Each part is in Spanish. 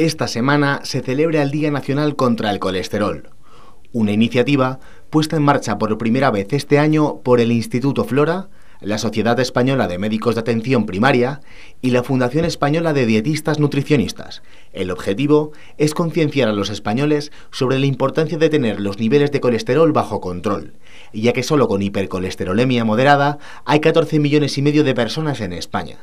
Esta semana se celebra el Día Nacional contra el Colesterol, una iniciativa puesta en marcha por primera vez este año por el Instituto Flora, la Sociedad Española de Médicos de Atención Primaria y la Fundación Española de Dietistas Nutricionistas. El objetivo es concienciar a los españoles sobre la importancia de tener los niveles de colesterol bajo control, ya que solo con hipercolesterolemia moderada hay 14 millones y medio de personas en España.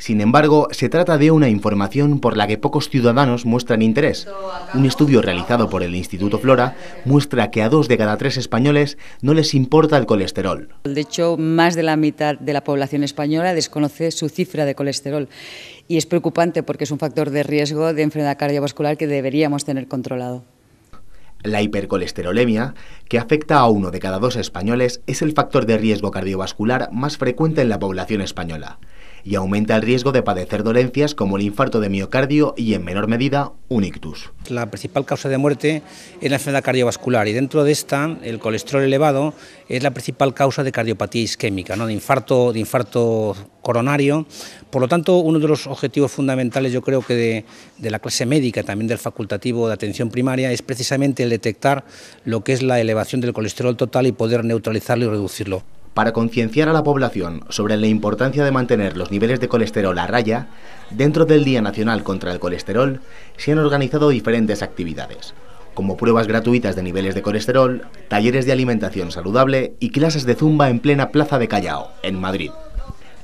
Sin embargo, se trata de una información por la que pocos ciudadanos muestran interés. Un estudio realizado por el Instituto Flora muestra que a dos de cada tres españoles no les importa el colesterol. De hecho, más de la mitad de la población española desconoce su cifra de colesterol y es preocupante porque es un factor de riesgo de enfermedad cardiovascular que deberíamos tener controlado. La hipercolesterolemia, que afecta a uno de cada dos españoles, es el factor de riesgo cardiovascular más frecuente en la población española y aumenta el riesgo de padecer dolencias como el infarto de miocardio y, en menor medida, un ictus. La principal causa de muerte es la enfermedad cardiovascular y dentro de esta el colesterol elevado es la principal causa de cardiopatía isquémica, ¿no? de, infarto, de infarto coronario. Por lo tanto, uno de los objetivos fundamentales yo creo que de, de la clase médica, también del facultativo de atención primaria, es precisamente el detectar lo que es la elevación del colesterol total y poder neutralizarlo y reducirlo para concienciar a la población sobre la importancia de mantener los niveles de colesterol a raya, dentro del Día Nacional contra el Colesterol se han organizado diferentes actividades, como pruebas gratuitas de niveles de colesterol, talleres de alimentación saludable y clases de zumba en plena Plaza de Callao, en Madrid.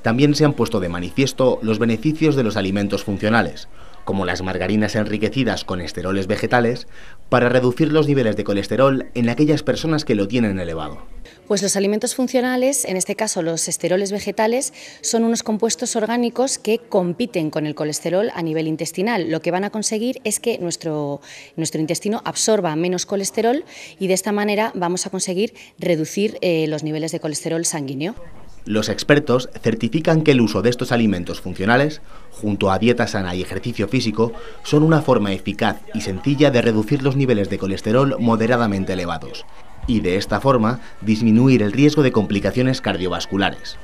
También se han puesto de manifiesto los beneficios de los alimentos funcionales, como las margarinas enriquecidas con esteroles vegetales, para reducir los niveles de colesterol en aquellas personas que lo tienen elevado. Pues los alimentos funcionales, en este caso los esteroles vegetales, son unos compuestos orgánicos que compiten con el colesterol a nivel intestinal. Lo que van a conseguir es que nuestro, intestino absorba menos colesterol y de esta manera vamos a conseguir reducir eh, los niveles de colesterol sanguíneo. Los expertos certifican que el uso de estos alimentos funcionales, junto a dieta sana y ejercicio físico, son una forma eficaz y sencilla de reducir los niveles de colesterol moderadamente elevados y de esta forma disminuir el riesgo de complicaciones cardiovasculares.